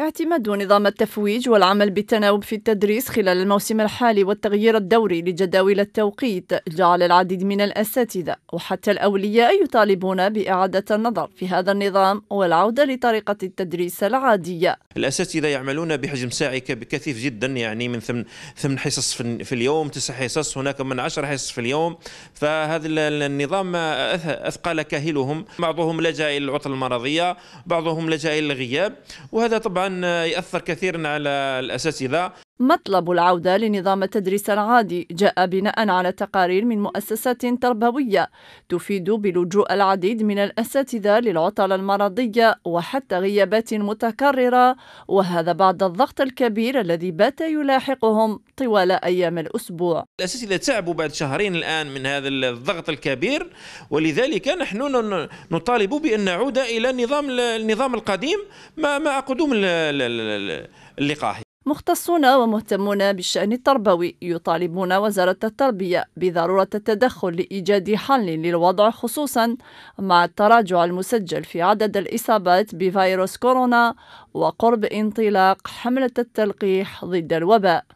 اعتماد نظام التفويج والعمل بالتناوب في التدريس خلال الموسم الحالي والتغيير الدوري لجداول التوقيت جعل العديد من الأساتذة وحتى الأولياء يطالبون بإعادة النظر في هذا النظام والعودة لطريقة التدريس العادية الأساتذة يعملون بحجم ساعي كثيف جدا يعني من ثمن, ثمن حصص في اليوم تسع حصص هناك من عشر حصص في اليوم فهذا النظام أثقل كاهلهم بعضهم لجأ إلى العطل المرضية بعضهم لجأ إلى الغياب وهذا طبعا طبعا ياثر كثيرا على الاساتذه مطلب العودة لنظام التدريس العادي جاء بناء على تقارير من مؤسسات تربوية تفيد بلجوء العديد من الأساتذة للعطل المرضية وحتى غيابات متكررة وهذا بعد الضغط الكبير الذي بات يلاحقهم طوال أيام الأسبوع الأساتذة تعبوا بعد شهرين الآن من هذا الضغط الكبير ولذلك نحن نطالب بأن نعود إلى النظام النظام القديم مع قدوم اللقاح مختصون ومهتمون بالشأن التربوي يطالبون وزارة التربية بضرورة التدخل لإيجاد حل للوضع خصوصا مع التراجع المسجل في عدد الإصابات بفيروس كورونا وقرب انطلاق حملة التلقيح ضد الوباء